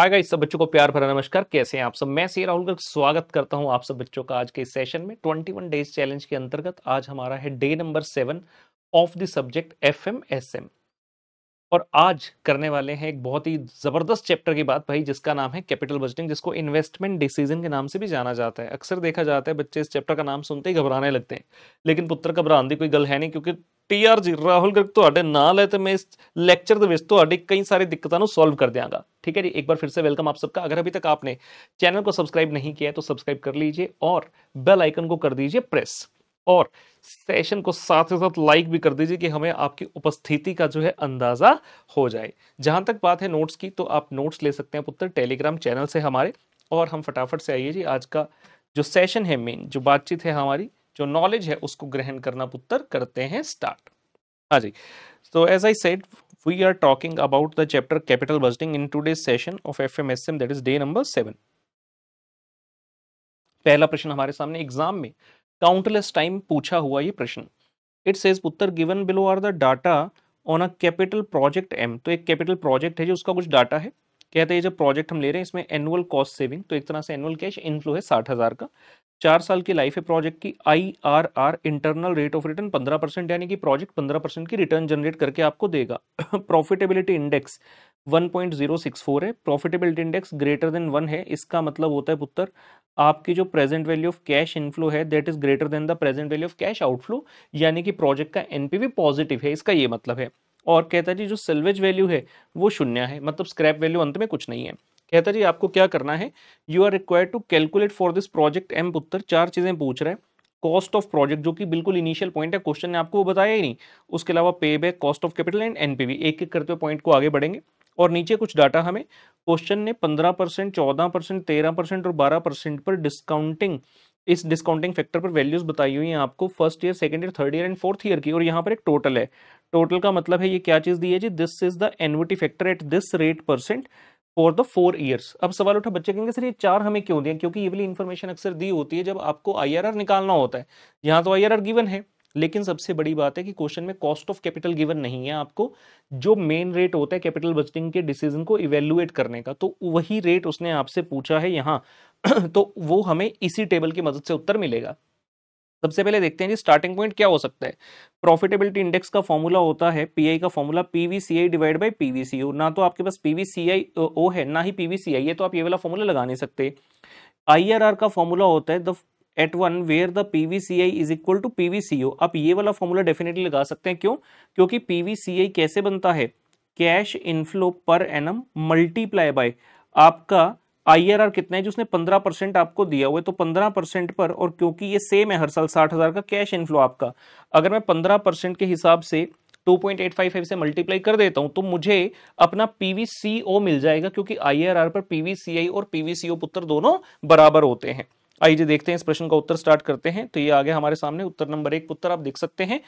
Hi guys सब बच्चों को प्यार भरा नमस्कार कैसे हैं आप सब मैं सी राहुल गर्ग स्वागत करता हूं आप सब बच्चों का आज के इस सेशन में 21 डेज चैलेंज के अंतर्गत आज हमारा है day number seven of the subject F M और आज करने वाले हैं एक बहुत ही ज़बरदस्त चैप्टर की बात भाई जिसका नाम है कैपिटल बजटिंग जिसको इन्वेस्टमेंट डिसीजन के नाम से भी जाना जाता है अक्सर देखा जाता है बच्चे इस चैप्टर का नाम सुनते ही घबराने लगते हैं लेकिन पुत्र घबराने की कोई गल है नहीं क्योंकि ਟੀਆਰਜੀ ਰਾਹੁਲ ਗਰਗ ਤੁਹਾਡੇ ਨਾਲ ਹੈ ਤੇ ਮੈਂ ਇਸ ਲੈਕਚਰ ਦੇ ਵਿੱਚ ਤੁਹਾਡੀ ਕਈ ਸਾਰੀ ਦਿੱਕਤਾਂ ਨੂੰ ਸੋਲਵ ਕਰ ਦਿਆਂਗਾ ठीक है जी एक बार फिर से वेलकम आप सबका अगर अभी तक आपने चैनल को सब्सक्राइब नहीं किया है तो सब्सक्राइब कर लीजिए और बेल आइकन को कर दीजिए प्रेस और सेशन को साथ ही साथ लाइक भी कर दीजिए कि हमें आपकी उपस्थिति का जो है अंदाज़ा हो जाए जहां तक बात है नोट्स की तो आप नोट्स ले सकते हैं पुत्र टेलीग्राम चैनल से हमारे और हम फटाफट से आइए जी आज का जो सेशन है मेन जो बातचीत है हमारी जो नॉलेज है उसको ग्रहण करना पुत्र करते हैं स्टार्ट हाँ जी so as i said we are talking about the chapter capital budgeting in today's session of fmsm that is day number seven पहला प्रश्न हमारे सामने एग्जाम में काउंटलेस टाइम पूछा हुआ ये प्रश्न इट सेज पुत्र given below are the data on a capital project M तो एक कैपिटल प्रोजेक्ट है जो उसका कुछ डाटा है कहते हैं जब प्रोजेक्ट हम ले रहे हैं इसमें एनुअल कॉस्ट सेविंग तो एक तरह से एनुअल कैश इनफ्लो है साठ हज़ार का चार साल की लाइफ है प्रोजेक्ट की I R R internal rate of return पंद्रह परसेंट यानी कि प्रोजेक्ट पंद्रह परसेंट की रिटर्न जनरेट करके आपको देगा profitability index one point zero six four है profitability index greater than one है इसका मतलब होता है पुत्र आपकी जो present value of cash inflow है that is greater than the present value of cash outflow यानी कि प्रोजेक्ट का एनपीवी पॉजिटिव है इसका ये मतलब है और कहता है जी जो सेल्वेज वैल्यू है वो शून्य है मतलब स्क्रैप वैल्यू अंत में कुछ नहीं है कहता जी आपको क्या करना है you are require to calculate for this project M पुत्र चार चीज़ें पूछ रहे हैं कॉस्ट ऑफ प्रोजेक्ट जो कि बिल्कुल इनिशियल पॉइंट है क्वेश्चन ने आपको वो बताया ही नहीं उसके अलावा payback cost of capital and NPV एक एक करते हुए पॉइंट को आगे बढ़ेंगे और नीचे कुछ डाटा हमें क्वेश्चन ने पंद्रह परसेंट चौदह परसेंट तेरह परसेंट और बारह परसेंट पर डिस्काउंटिंग इस डिस्काउंटिंग फैक्टर पर वैल्यूज बताई हुई हैं आपको first year second year third year and fourth year की और यहाँ पर एक टोटल है टोटल का मतलब है ये क्या चीज़ दी है जी this is the annuity factor at this rate percent for the four years अब सवाल उठा बच्चे कहेंगे सर ये चार हमें क्यों दिया क्योंकि ये वाली इन्फॉर्मेशन अक्सर दी होती है जब आपको आई निकालना होता है यहाँ तो आईआरआर गिवन है लेकिन सबसे बड़ी बात है कि क्वेश्चन में कॉस्ट ऑफ कैपिटल गिवन नहीं है आपको जो मेन रेट होता है कैपिटल बजटिंग के डिसीजन को इवेल्युएट करने का तो वही रेट उसने आपसे पूछा है यहाँ तो वो हमें इसी टेबल की मदद से उत्तर मिलेगा सबसे पहले देखते हैं जी स्टार्टिंग पॉइंट क्या हो सकता है प्रॉफिटेबिलिटी इंडेक्स का फॉर्मूला होता है पीआई का formula PVCI divide by PVCO ना तो आपके पास पीवीसीआई ओ है ना ही पीवीसीआई है तो आप ये वाला फॉर्मूला लगा नहीं सकते आईआरआर का फॉर्मूला होता है the eight one where the PVCI is equal to PVCO आप ये वाला फॉर्मूला डेफिनेटली लगा सकते हैं क्यों क्योंकि पीवीसीआई कैसे बनता है cash inflow per annum multiply by आपका आईआरआर कितना है जो उसने 15 परसेंट आपको दिया हुआ है तो 15 परसेंट पर और क्योंकि ये सेम है हर साल साठ हज़ार का कैश इनफ्लो आपका अगर मैं 15 परसेंट के हिसाब से 2.855 से मल्टीप्लाई कर देता हूं तो मुझे अपना पीवीसीओ मिल जाएगा क्योंकि आईआरआर पर पीवीसीआई और पीवीसीओ पुत्र दोनों बराबर होते हैं आइए देखते हैं इस प्रश्न का उत्तर स्टार्ट करते हैं तो ये आगे हमारे सामने उत्तर नंबर एक उत्तर आप देख सकते हैं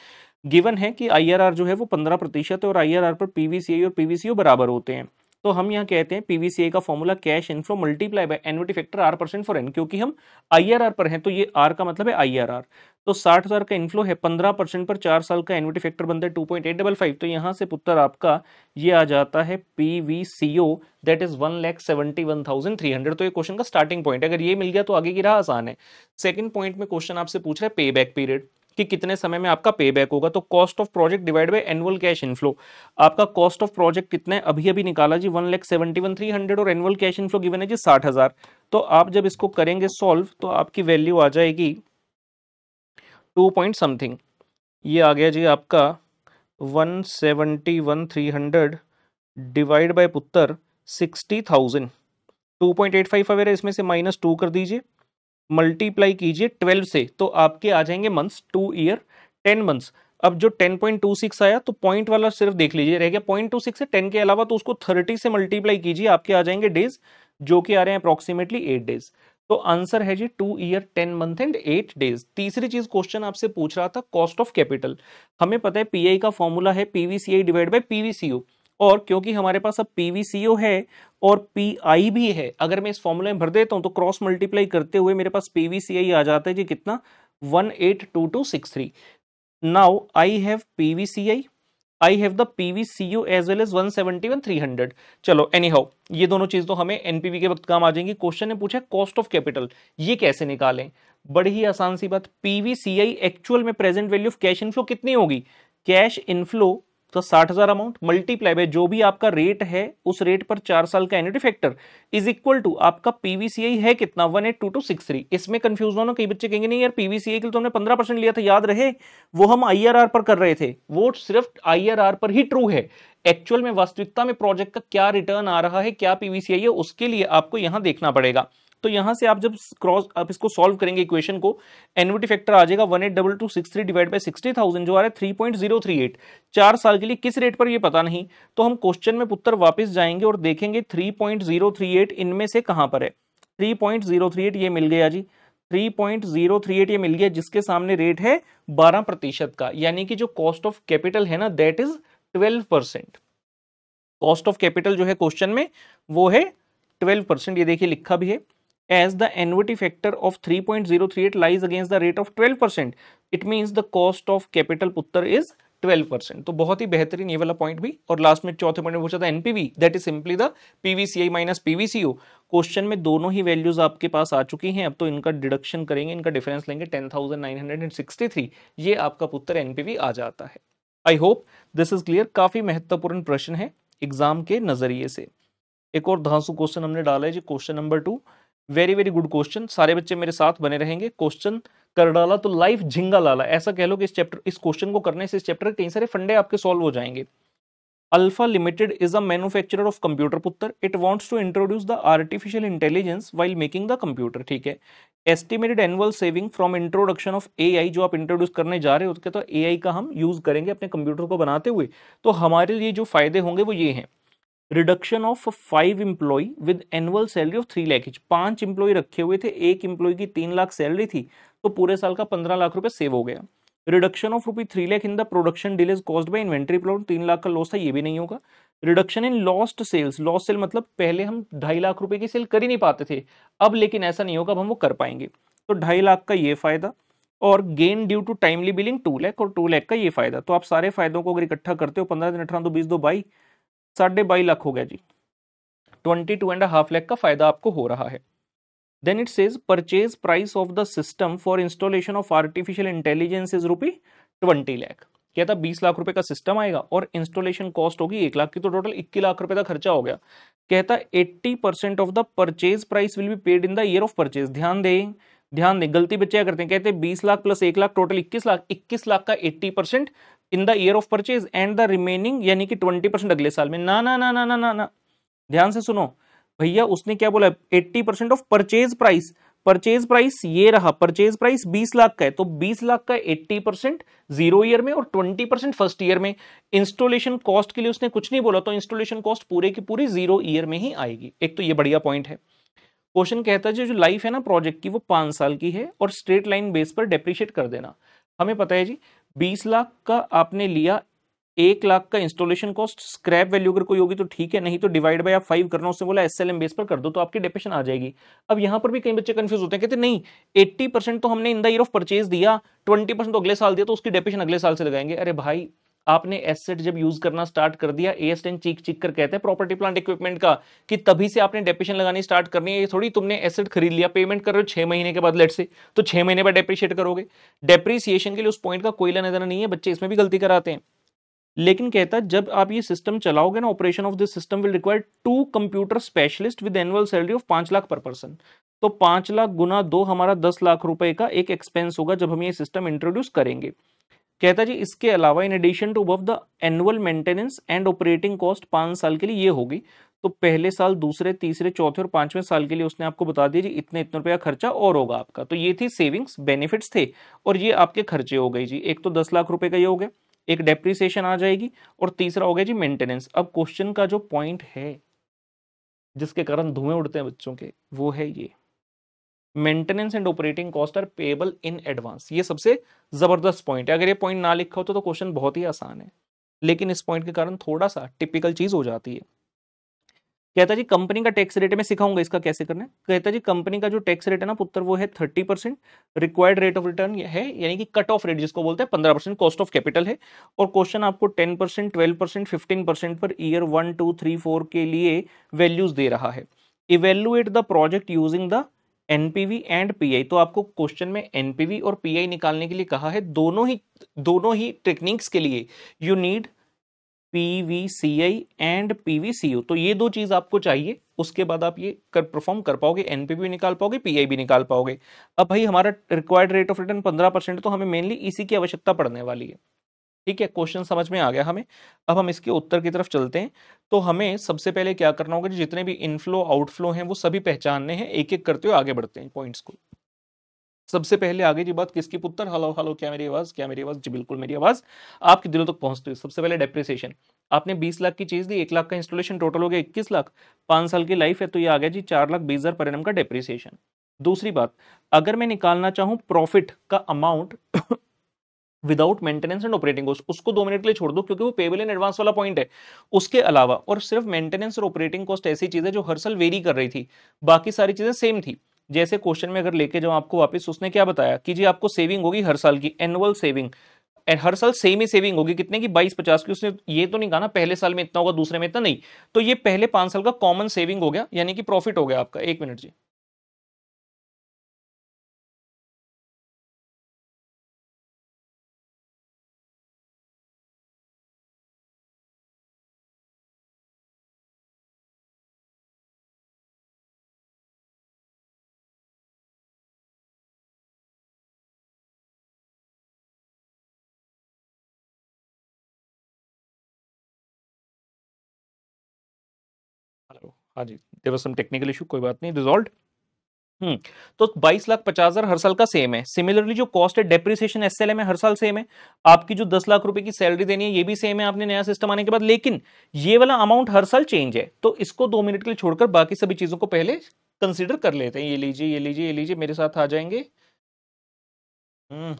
गिवन है कि आईआरआर जो है वो 15 प्रतिशत और आईआरआर पर पीवीसीआई और पीवीसीओ बराबर होते हैं तो हम यहाँ कहते हैं पीवीसीए का formula cash inflow multiply by annuity factor R percent for N क्योंकि हम आईआरआर पर हैं तो ये आर का मतलब है आईआरआर तो साठ हज़ार का इनफ्लो है पंद्रह परसेंट पर चार साल का एनविटी फैक्टर बनता है two point eight double five तो यहाँ से पुत्र आपका ये आ जाता है P V C O that is one lakh seventy one thousand three hundred तो ये क्वेश्चन का स्टार्टिंग पॉइंट है अगर ये मिल गया तो आगे की राह आसान है सेकेंड पॉइंट में क्वेश्चन आपसे पूछ रहा है पे बैक पीरियड कि कितने समय में आपका पे बैक होगा तो cost of project divide by annual cash inflow आपका कॉस्ट ऑफ प्रोजेक्ट कितना है अभी अभी निकाला जी one lakh seventy one three hundred और एनुअल कैश इनफ्लो गिवन है जी साठ हजार तो आप जब इसको करेंगे सॉल्व तो आपकी वैल्यू आ जाएगी टू पॉइंट समथिंग ये आ गया जी आपका one seventy one three hundred divide by पुत्तर sixty thousand two point eight five अवेयर इसमें से माइनस टू कर दीजिए मल्टीप्लाई कीजिए ट्वेल्व से तो आपके आ जाएंगे months two year ten months अब जो 10.26 आया तो पॉइंट वाला सिर्फ देख लीजिए रह गया पॉइंट टू सिक्स है टेन के अलावा तो उसको 30 से मल्टीप्लाई कीजिए आपके आ जाएंगे डेज जो कि आ रहे हैं अप्रोक्सीमेटली एट डेज तो आंसर है जी two year ten month and eight days तीसरी चीज क्वेश्चन आपसे पूछ रहा था कॉस्ट ऑफ कैपिटल हमें पता है पीआई का फॉर्मूला है पीवीसीआई डिवाइड बाई पीवीसीयू और क्योंकि हमारे पास अब पीवीसीओ है और आई भी है अगर मैं इस फॉर्मूले में भर देता हूं तो क्रॉस मल्टीप्लाई करते हुए मेरे पास पीवीसीआई आ जाता है जी कितना one eight two two six three now I have PVCI I have the you as well as three hundred चलो एनी हाउ ये दोनों चीज तो हमें एनपीवी के वक्त काम आ जाएंगी क्वेश्चन ने पूछा कॉस्ट ऑफ कैपिटल ये कैसे निकालें बड़ी ही आसान सी बात पीवीसीआई एक्चुअल में present value of cash inflow कितनी होगी कैश इनफ्लो तो साठ हजार अमाउंट मल्टीप्लाई बाय जो भी आपका रेट है उस रेट पर चार साल का annuity factor is equal to आपका पीवीसीआई है कितना one eight two two six three इसमें कंफ्यूज होना कई बच्चे कहेंगे नहीं यार पीवीसीआई के लिए तो हमने पंद्रह परसेंट लिया था याद रहे वो हम आर पर कर रहे थे वो सिर्फ आर पर ही ट्रू है एक्चुअल में वास्तविकता में प्रोजेक्ट का क्या रिटर्न आ रहा है क्या पीवीसीआई है उसके लिए आपको यहां देखना पड़ेगा तो यहां से आप जब क्रॉस आप इसको सॉल्व करेंगे इक्वेशन को एनविटी फैक्टर आ जाएगा one eight double two six three divide by sixty thousand जो आ रहा है three point zero three eight चार साल के लिए किस रेट पर ये पता नहीं तो हम क्वेश्चन में उत्तर वापस जाएंगे और देखेंगे three point zero three eight इनमें से कहां पर है three point zero three eight ये मिल गया जी three three point zero eight ये मिल गया जिसके सामने रेट है बारह प्रतिशत का यानी कि जो कॉस्ट ऑफ कैपिटल है ना that is twelve percent cost of capital जो है क्वेश्चन में वो है 12 परसेंट ये देखिए लिखा भी है as the annuity factor of 3.038 lies against the rate of 12%. It means the cost of capital Puttar is 12%. तो बहुत ही बेहतरीन ये वाला पॉइंट भी और लास्ट में चौथे पॉइंट में पूछा था NPV that is simply the PVCI minus PVCO question में दोनों ही वैल्यूज आपके पास आ चुकी हैं अब तो इनका डिडक्शन करेंगे इनका डिफरेंस लेंगे 10,963 ये आपका पुत्र एनपीवी आ जाता है I hope this is clear काफी महत्वपूर्ण प्रश्न है एग्जाम के नजरिए से एक और धांसू क्वेश्चन हमने डाला है जी question number two very very good question सारे बच्चे मेरे साथ बने रहेंगे क्वेश्चन कर डाला तो लाइफ झिंगा लाला ऐसा कह लो कि इस चैप्टर इस क्वेश्चन को करने से इस चैप्टर कई सारे फंडे आपके सॉल्व हो जाएंगे alpha limited is a manufacture of computer पुत्र it wants to introduce the artificial intelligence while making the computer ठीक है estimated annual saving from introduction of a जो आप इंट्रोड्यूस करने जा रहे हो तो ए का हम यूज करेंगे अपने कंप्यूटर को बनाते हुए तो हमारे लिए जो फायदे होंगे वो ये हैं reduction of five employee with annual salary of three lakh पांच इंप्लॉय रखे हुए थे एक इंप्लॉय की तीन लाख सैलरी थी तो पूरे साल का पंद्रह लाख रुपए सेव हो गया reduction of rupee three lakh in the production delays cost by inventory plot तीन लाख का लॉस था ये भी नहीं होगा reduction in lost sales lost sale मतलब पहले हम ढाई लाख रुपए की सेल कर ही नहीं पाते थे अब लेकिन ऐसा नहीं होगा अब हम वो कर पाएंगे तो ढाई लाख का ये फायदा और gain due to timely billing two lakh और टू लैख का ये फायदा तो आप सारे फायदों को अगर इकट्ठा करते हो पंद्रह दिन अठारह दो बीस दो बाई साढ़े बाई लाख हो गया जी twenty two and half lakh का फायदा आपको हो रहा है then it says purchase price of the system for installation of artificial intelligence is rupee twenty lakh क्या था बीस लाख रुपए का सिस्टम आएगा और इंस्टॉलेशन कॉस्ट होगी एक लाख की तो टोटल इक्कीस लाख रुपए का खर्चा हो गया कहता eighty percent of the purchase price will be paid in the year of purchase ध्यान दें ध्यान दें गलती बच्चे करते हैं कहते हैं बीस लाख प्लस एक लाख टोटल इक्कीस लाख इक्कीस लाख का eighty percent in the year of purchase and the remaining यानी कि ट्वेंटी परसेंट अगले साल में ना ना ना ना ना ना ना ध्यान से सुनो भैया उसने क्या बोला eighty percent of purchase price purchase price ये रहा परचेज प्राइस 20 लाख का है तो 20 लाख का 80 परसेंट जीरो ईयर में और 20 परसेंट फर्स्ट ईयर में इंस्टॉलेशन कॉस्ट के लिए उसने कुछ नहीं बोला तो इंस्टॉलेशन कॉस्ट पूरे की पूरी जीरो ईयर में ही आएगी एक तो ये बढ़िया पॉइंट है क्वेश्चन कहता है जो लाइफ है ना प्रोजेक्ट की वो पांच साल की है और स्ट्रेट लाइन बेस पर डेप्रिशिएट कर देना हमें पता है जी बीस लाख का आपने लिया एक लाख का इंस्टॉलेशन कॉस्ट स्क्रैप वैल्यू अगर कोई होगी तो ठीक है नहीं तो डिवाइड बाय आप फाइव करना उसने बोला एस बेस पर कर दो तो आपकी डेपेशन आ जाएगी अब यहाँ पर भी कई बच्चे कंफ्यूज होते हैं कहते नहीं एट्टी परसेंट तो हमने in the year of purchase दिया ट्वेंटी परसेंट तो अगले साल दिया तो उसकी डिपेशन अगले साल से लगाएंगे अरे भाई आपने एसेट जब यूज करना स्टार्ट कर दिया ए एस चीख चीख कर कहते हैं प्रॉपर्टी प्लांट इक्विपमेंट का कि तभी से आपने डेपिशन लगानी स्टार्ट करनी है ये थोड़ी तुमने एसेट खरीद लिया पेमेंट कर रहे हो छह महीने के बाद लेट से तो छह महीने बाद डेप्रिशिएट करोगे डेप्रिसिएशन के लिए उस पॉइंट का कोई लेना देना नहीं है बच्चे इसमें भी गलती कराते हैं लेकिन कहता है जब आप ये सिस्टम चलाओगे ना operation of this system will require two computer specialist with annual salary of पांच लाख पर पर्सन तो पांच लाख गुना दो हमारा दस लाख रुपए का एक एक्सपेंस होगा जब हम ये सिस्टम इंट्रोड्यूस करेंगे कहता जी इसके अलावा इन एडिशन टू अब the annual maintenance and operating cost पाँच साल के लिए ये होगी तो पहले साल दूसरे तीसरे चौथे और पांचवें साल के लिए उसने आपको बता दिया जी इतने इतने रुपया खर्चा और होगा आपका तो ये थी सेविंग्स बेनिफिट्स थे और ये आपके खर्चे हो गए जी एक तो दस लाख रुपए का ये हो गया एक डेप्रिसिएशन आ जाएगी और तीसरा हो गया जी मेंटेनेंस अब क्वेश्चन का जो पॉइंट है जिसके कारण धुएं उड़ते हैं बच्चों के वो है ये maintenance and operating cost are payable in advance ये सबसे जबरदस्त पॉइंट है अगर ये पॉइंट ना लिखा होता तो क्वेश्चन तो बहुत ही आसान है लेकिन इस पॉइंट के कारण थोड़ा सा टिपिकल चीज हो जाती है कहता जी कंपनी का टैक्स रेट में सिखाऊंगा इसका कैसे करना है कहता जी कंपनी का जो टैक्स रेट है ना पुत्र वो है thirty percent required rate of return है यानी कि कट ऑफ रेट जिसको बोलते हैं पंद्रह परसेंट कॉस्ट ऑफ कैपिटल है और क्वेश्चन आपको ten percent twelve percent fifteen percent पर year one two three four के लिए वैल्यूज दे रहा है evaluate the project using the NPV and PI तो आपको क्वेश्चन में एनपीवी और पीआई निकालने के लिए कहा है दोनों ही दोनों ही टेक्निक्स के लिए you need PVCI and PVCU तो ये दो चीज आपको चाहिए उसके बाद आप ये कर परफॉर्म कर पाओगे एनपीवी निकाल पाओगे पीआई भी निकाल पाओगे अब भाई हमारा रिक्वायर्ड रेट ऑफ रिटर्न पंद्रह परसेंट तो हमें मेनली इसी की आवश्यकता पड़ने वाली है ठीक है क्वेश्चन समझ में आ गया हमें अब हम इसके उत्तर की तरफ चलते हैं तो हमें सबसे पहले क्या करना होगा जितने भी इनफ्लो आउटफ्लो हैं वो सभी पहचानने हैं एक एक करते हुए आगे बढ़ते हैं पॉइंट्स को सबसे पहले आगे जी बात किसकी पुत्र हलो हलो क्या मेरी आवाज क्या मेरी आवाज जी बिल्कुल मेरी आवाज आपके दिलों तक पहुंचती है सबसे पहले डेप्रिसिएशन आपने 20 लाख की चीज दी एक लाख का इंस्टॉलेशन टोटल हो गया इक्कीस लाख पांच साल की लाइफ है तो ये आ गया जी चार लाख बीस हजार परिणाम का डेप्रिसिएशन दूसरी बात अगर मैं निकालना चाहूँ प्रॉफिट का amount without maintenance and operating cost उसको दो मिनट के लिए छोड़ दो क्योंकि वो पेबल इन एडवांस वाला पॉइंट है उसके अलावा और सिर्फ मेंटेनेंस और ऑपरेटिंग कॉस्ट ऐसी चीज है जो हर साल वेरी कर रही थी बाकी सारी चीजें सेम थी जैसे क्वेश्चन में अगर लेके जाऊं आपको वापस उसने क्या बताया कि जी आपको सेविंग होगी हर साल की एनुअल सेविंग हर साल सेम ही सेविंग होगी कितने की बाईस पचास की उसने ये तो नहीं कहा ना पहले साल में इतना होगा दूसरे में इतना नहीं तो ये पहले पांच साल का कॉमन सेविंग हो गया यानी कि प्रॉफिट हो गया आपका एक मिनट जी हाँ जी वॉज सम टेक्निकल इशू कोई बात नहीं रिजॉल्व हम्म, तो बाईस लाख पचास हजार हर साल का सेम है सिमिलरली जो कॉस्ट है डेप्रिसिएशन एस में हर साल सेम है आपकी जो दस लाख रुपए की सैलरी देनी है ये भी सेम है आपने नया सिस्टम आने के बाद लेकिन ये वाला अमाउंट हर साल चेंज है तो इसको दो मिनट के लिए छोड़कर बाकी सभी चीजों को पहले कंसिडर कर लेते हैं ये लीजिए ये लीजिए ये लीजिए मेरे साथ आ जाएंगे hmm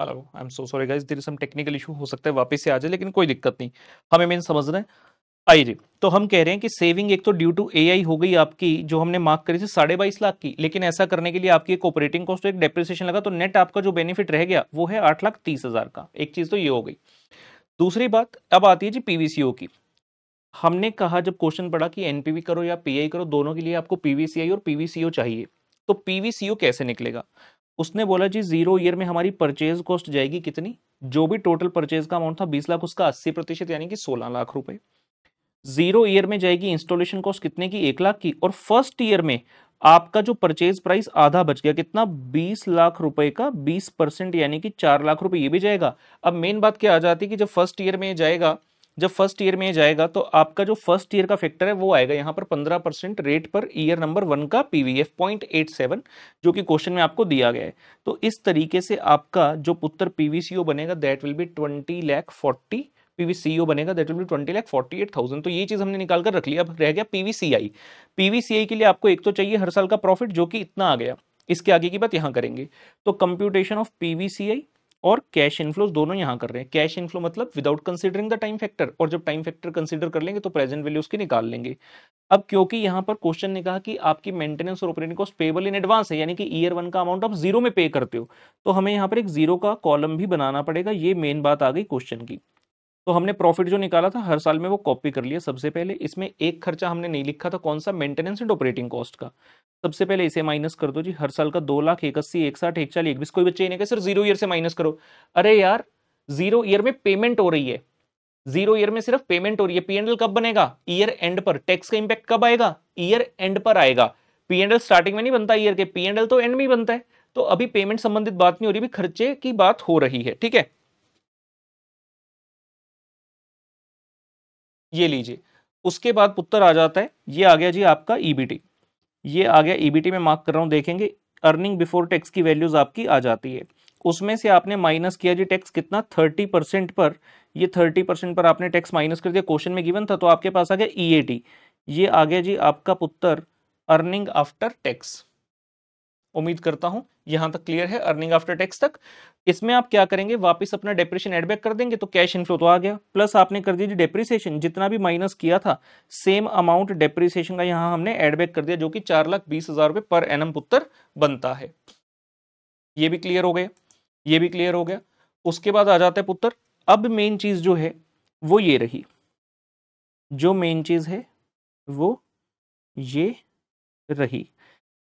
hello I am so sorry guys there some technical issue हो सकता है वापस से आ जाए लेकिन कोई दिक्कत नहीं हमें मेन समझ समझना आई जी तो हम कह रहे हैं कि सेविंग एक तो ड्यू टू एआई हो गई आपकी जो हमने मार्क करी थी साढ़े बाईस लाख की लेकिन ऐसा करने के लिए आपकी एक ऑपरेटिंग कॉस्ट तो एक डेप्रिसिएशन लगा तो नेट आपका जो बेनिफिट रह गया वो है आठ लाख तीस हजार का एक चीज तो ये हो गई दूसरी बात अब आती है जी पीवीसीओ की हमने कहा जब क्वेश्चन पढ़ा कि एनपीवी करो या पीआई करो दोनों के लिए आपको पीवीसीआई और पीवीसीओ चाहिए तो पीवीसीओ कैसे निकलेगा उसने बोला जी जीरो ईयर में हमारी परचेज कॉस्ट जाएगी कितनी जो भी टोटल परचेज का अमाउंट था बीस लाख उसका अस्सी प्रतिशत यानी कि सोलह लाख रुपए जीरो ईयर में जाएगी इंस्टॉलेशन कॉस्ट कितने की एक लाख की और फर्स्ट ईयर में आपका जो परचेज प्राइस आधा बच गया कितना बीस लाख रुपए का बीस परसेंट यानी कि चार लाख रुपए ये भी जाएगा अब मेन बात क्या आ जाती है कि जब फर्स्ट ईयर में जाएगा जब फर्स्ट ईयर में जाएगा तो आपका जो फर्स्ट ईयर का फैक्टर है वो आएगा यहाँ पर पंद्रह परसेंट रेट पर ईयर नंबर वन का पीवीएफ पॉइंट एट सेवन जो कि क्वेश्चन में आपको दिया गया है तो इस तरीके से आपका जो पुत्र पीवीसीओ बनेगा that will be twenty lakh forty PVCO बनेगा that will be twenty lakh forty eight thousand तो ये चीज़ हमने निकाल कर रख लिया अब रह गया पीवीसीआई पीवीसीआई के लिए आपको एक तो चाहिए हर साल का प्रॉफिट जो कि इतना आ गया इसके आगे की बात यहाँ करेंगे तो कंप्यूटेशन ऑफ पीवीसीआई और कैश इनफ्लोज दोनों यहाँ कर रहे हैं कैश इनफ्लो मतलब without considering the time factor और जब टाइम फैक्टर कंसिडर कर लेंगे तो प्रेजेंट वैल्यू उसकी निकाल लेंगे अब क्योंकि यहाँ पर क्वेश्चन ने कहा कि आपकी मेंटेनेंस और operating cost payable in advance है यानी कि ईयर वन का अमाउंट आप जीरो में पे करते हो तो हमें यहाँ पर एक जीरो का कॉलम भी बनाना पड़ेगा ये मेन बात आ गई क्वेश्चन की तो हमने प्रॉफिट जो निकाला था हर साल में वो कॉपी कर लिया सबसे पहले इसमें एक खर्चा हमने नहीं लिखा था कौन सा मेंटेनेंस एंड ऑपरेटिंग कॉस्ट का सबसे पहले इसे माइनस कर दो जी हर साल का दो लाख एक अस्सी एक साठ एक चालीस एक बीस कोई बच्चे नहीं कहे सर जीरो ईयर से माइनस करो अरे यार जीरो ईयर में पेमेंट हो रही है जीरो ईयर में सिर्फ पेमेंट हो रही है पीएनएल कब बनेगा ईयर एंड पर टैक्स का इंपैक्ट कब आएगा ईयर एंड पर आएगा पीएनएल स्टार्टिंग में नहीं बनता ईयर के पीएनएल तो एंड में ही बनता है तो अभी पेमेंट संबंधित बात नहीं हो रही अभी खर्चे की बात हो रही है ठीक है ये लीजिए उसके बाद पुत्र आ जाता है ये आ गया जी आपका ईबीटी e ये आ गया ईबीटी e में मार्क कर रहा हूँ देखेंगे अर्निंग बिफोर टैक्स की वैल्यूज आपकी आ जाती है उसमें से आपने माइनस किया जी टैक्स कितना थर्टी परसेंट पर ये थर्टी परसेंट पर आपने टैक्स माइनस कर दिया क्वेश्चन में गिवन था तो आपके पास आ गया ईएटी e ये आ गया जी आपका पुत्र अर्निंग आफ्टर टैक्स उम्मीद करता हूं यहां तक क्लियर है अर्निंग आफ्टर टैक्स तक इसमें आप क्या करेंगे वापस अपना डेप्रेशन एडबैक कर देंगे तो कैश इनफ्लो तो आ गया प्लस आपने कर दिया डेप्रिसिएशन जितना भी माइनस किया था सेम अमाउंट डेप्रिसिएशन का यहां हमने एडबैक कर दिया जो कि चार लाख बीस हजार रुपए पर एनम पुत्र बनता है ये भी क्लियर हो गया ये भी क्लियर हो गया उसके बाद आ जाता है पुत्र अब मेन चीज जो है वो ये रही जो मेन चीज है वो ये रही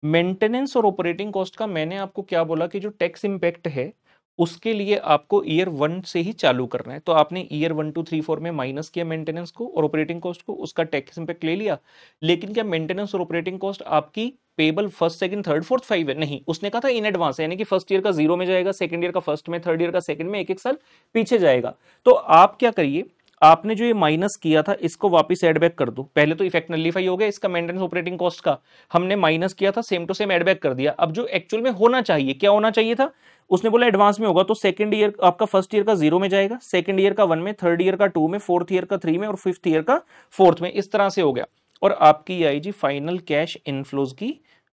मेंटेनेंस और ऑपरेटिंग कॉस्ट का मैंने आपको क्या बोला कि जो टैक्स इम्पैक्ट है उसके लिए आपको ईयर वन से ही चालू करना है तो आपने year one two three four में माइनस किया मेंटेनेंस को और ऑपरेटिंग कॉस्ट को उसका टैक्स इम्पैक्ट ले लिया लेकिन क्या मेंटेनेंस और ऑपरेटिंग कॉस्ट आपकी payable first second third fourth five है नहीं उसने कहा था इन एडवांस यानी कि फर्स्ट ईयर का जीरो में जाएगा सेकंड ईयर का फर्स्ट में थर्ड ईयर का सेकंड में एक एक साल पीछे जाएगा तो आप क्या करिए आपने जो ये माइनस किया था इसको वापस एड बैक कर दो पहले तो इफेक्ट नलीफाई हो गया इसका मेंटेनेंस ऑपरेटिंग कॉस्ट का हमने माइनस किया था same to same add back कर दिया अब जो एक्चुअल में होना चाहिए क्या होना चाहिए था उसने बोला एडवांस में होगा तो सेकंड ईयर आपका फर्स्ट ईयर का जीरो में जाएगा सेकंड ईयर का वन में थर्ड ईयर का टू में फोर्थ ईयर का थ्री में और फिफ्थ ईयर का फोर्थ में इस तरह से हो गया और आपकी जी फाइनल कैश इनफ्लोज की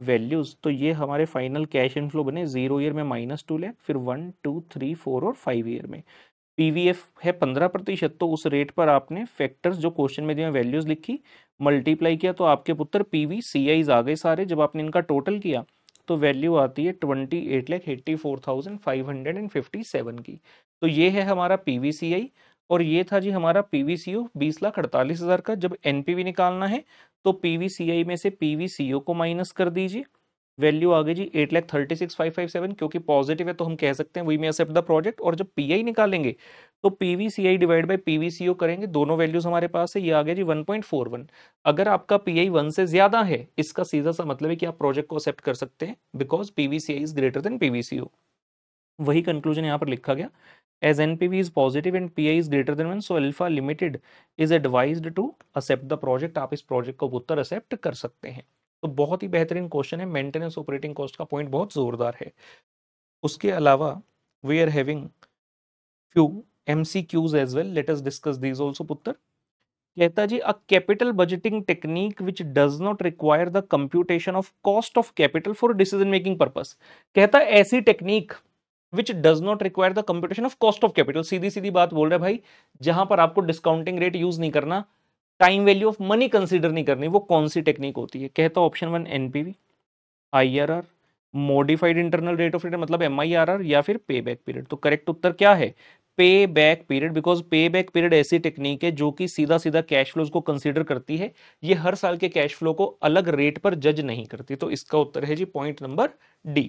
वैल्यूज तो ये हमारे फाइनल कैश इनफ्लो बने जीरो ईयर में माइनस टू लैख फिर वन टू थ्री फोर और फाइव ईयर में पीवीएफ है पंद्रह प्रतिशत तो उस रेट पर आपने फैक्टर्स जो क्वेश्चन में दिए वैल्यूज लिखी मल्टीप्लाई किया तो आपके पुत्र पीवी सीआईज आ गए सारे जब आपने इनका टोटल किया तो वैल्यू आती है twenty eight lakh eighty four thousand five hundred and fifty seven की तो ये है हमारा पीवीसीआई और ये था जी हमारा पी वी सी ओ बीस लाख अड़तालीस हज़ार का जब एन पी वी निकालना है तो पी वी सी आई में से पी वी सी ओ को माइनस कर दीजिए वैल्यू आ गई जी eight lakh thirty six five five seven क्योंकि पॉजिटिव है तो हम कह सकते हैं वी में एक्सेप्ट द प्रोजेक्ट और जब पी आई निकालेंगे तो P V C I divide by P V C O करेंगे दोनों वैल्यूज हमारे पास है ये आ गया जी वन पॉइंट फोर वन अगर आपका पी आई वन से ज्यादा है इसका सीधा सा मतलब है कि आप प्रोजेक्ट को एक्सेप्ट कर सकते हैं because P V C I is greater than P V C O वही कंक्लूजन यहाँ पर लिखा गया as N is positive and pi is greater than one so alpha limited is advise to accept the project आप इस project को उत्तर accept कर सकते हैं तो बहुत ही बेहतरीन क्वेश्चन है मेंटेनेंस ऑपरेटिंग कॉस्ट का पॉइंट बहुत ज़ोरदार है उसके अलावा we are having M C Qs as well let's discuss these also पुत्र कहता जी a capital budgeting technique which does not require the computation of cost of capital for decision making purpose कहता ऐसी technique which does not require the computation of cost of capital सीधी सीधी बात बोल रहे भाई जहां पर आपको डिस्काउंटिंग रेट यूज नहीं करना time value of money consider नहीं करनी वो कौन सी टेक्निक होती है कहता option one R R modified internal rate of return मतलब आर या फिर पे बैक पीरियड तो करेक्ट उत्तर क्या है pay back period because pay back period ऐसी टेक्निक है जो कि सीधा सीधा कैश फ्लोज को कंसिडर करती है ये हर साल के कैश फ्लो को अलग रेट पर जज नहीं करती तो इसका उत्तर है जी point number D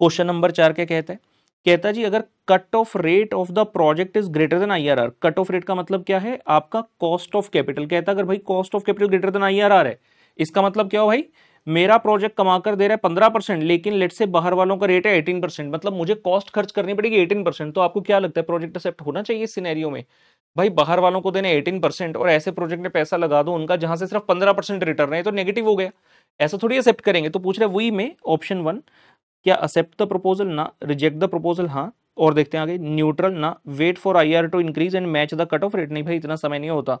question number चार क्या कहता है कहता जी अगर cut off rate of the project is greater than IRR cut off rate का मतलब क्या है आपका कॉस्ट ऑफ कैपिटल कहता अगर भाई cost of capital greater than IRR है इसका मतलब क्या हो भाई मेरा प्रोजेक्ट कमाकर दे रहा है पंद्रह परसेंट लेकिन लेट से बाहर वालों का रेट है एटीन परसेंट मतलब मुझे कॉस्ट खर्च करनी पड़ेगी एटीन परसेंट तो आपको क्या लगता है प्रोजेक्ट एक्सेप्ट होना चाहिए इस सिनेरियो में भाई बाहर वालों को देने एटीन परसेंट और ऐसे प्रोजेक्ट में पैसा लगा दो उनका जहां से सिर्फ पंद्रह परसेंट रिटर्न है तो नेगेटिव हो गया ऐसा थोड़ी एक्सेप्ट करेंगे तो पूछ रहे वही में ऑप्शन वन क्या एक्सेप्ट द प्रपोजल ना रिजेक्ट द प्रपोजल हाँ और देखते हैं आगे न्यूट्रल ना wait for I R to increase and match the cut off rate नहीं भाई इतना समय नहीं होता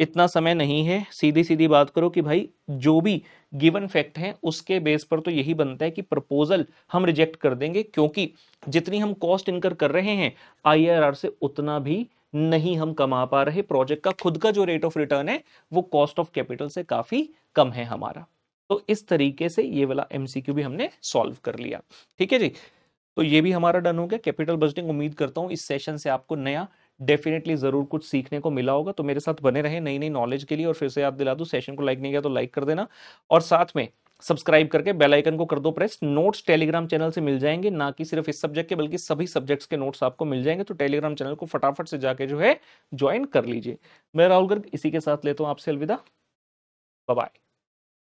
इतना समय नहीं है सीधी सीधी बात करो कि भाई जो भी गिवन फैक्ट है उसके बेस पर तो यही बनता है कि प्रपोजल हम रिजेक्ट कर देंगे क्योंकि जितनी हम कॉस्ट इनकर कर रहे हैं आर से उतना भी नहीं हम कमा पा रहे प्रोजेक्ट का खुद का जो रेट ऑफ रिटर्न है वो कॉस्ट ऑफ कैपिटल से काफ़ी कम है हमारा तो इस तरीके से ये वाला एमसीक्यू भी हमने सॉल्व कर लिया ठीक है जी तो ये भी हमारा डन हो गया कैपिटल बजटिंग उम्मीद करता हूँ इस सेशन से आपको नया डेफिनेटली जरूर कुछ सीखने को मिला होगा तो मेरे साथ बने रहे नई नई नॉलेज के लिए और फिर से याद दिला दूँ सेशन को लाइक नहीं किया तो लाइक कर देना और साथ में सब्सक्राइब करके बेल आइकन को कर दो प्रेस नोट्स टेलीग्राम चैनल से मिल जाएंगे ना कि सिर्फ इस सब्जेक्ट के बल्कि सभी सब्जेक्ट्स के नोट्स आपको मिल जाएंगे तो टेलीग्राम चैनल को फटाफट से जाके जो है ज्वाइन कर लीजिए मैं राहुल गर्ग इसी के साथ लेता हूँ आपसे अलविदा बाय